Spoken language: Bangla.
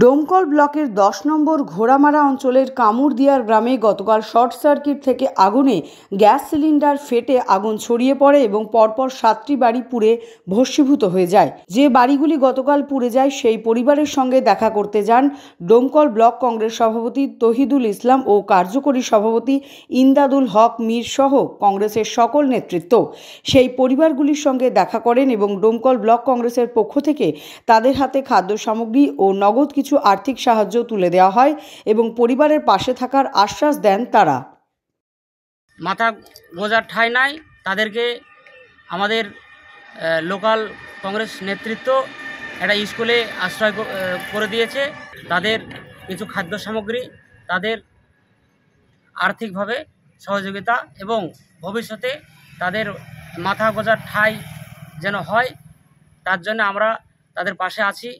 ডোমকল ব্লকের দশ নম্বর ঘোড়ামারা অঞ্চলের কামুরদিয়ার গ্রামে গতকাল শর্ট সার্কিট থেকে আগুনে গ্যাস সিলিন্ডার ফেটে আগুন ছড়িয়ে পড়ে এবং পরপর সাতটি বাড়ি পুড়ে ভস্মীভূত হয়ে যায় যে বাড়িগুলি গতকাল পুড়ে যায় সেই পরিবারের সঙ্গে দেখা করতে যান ডোমকল ব্লক কংগ্রেস সভাপতি তহিদুল ইসলাম ও কার্যকরী সভাপতি ইন্দাদুল হক মীর সহ কংগ্রেসের সকল নেতৃত্ব সেই পরিবারগুলির সঙ্গে দেখা করেন এবং ডোমকল ব্লক কংগ্রেসের পক্ষ থেকে তাদের হাতে খাদ্য সামগ্রী ও নগদ নগদ কিছু আর্থিক সাহায্য তুলে দেওয়া হয় এবং পরিবারের পাশে থাকার আশ্বাস দেন তারা মাথা গোজার ঠাঁই নাই তাদেরকে আমাদের লোকাল কংগ্রেস নেতৃত্ব একটা স্কুলে আশ্রয় করে দিয়েছে তাদের কিছু খাদ্য সামগ্রী তাদের আর্থিকভাবে সহযোগিতা এবং ভবিষ্যতে তাদের মাথা গোজার ঠাঁই যেন হয় তার জন্য আমরা তাদের পাশে আছি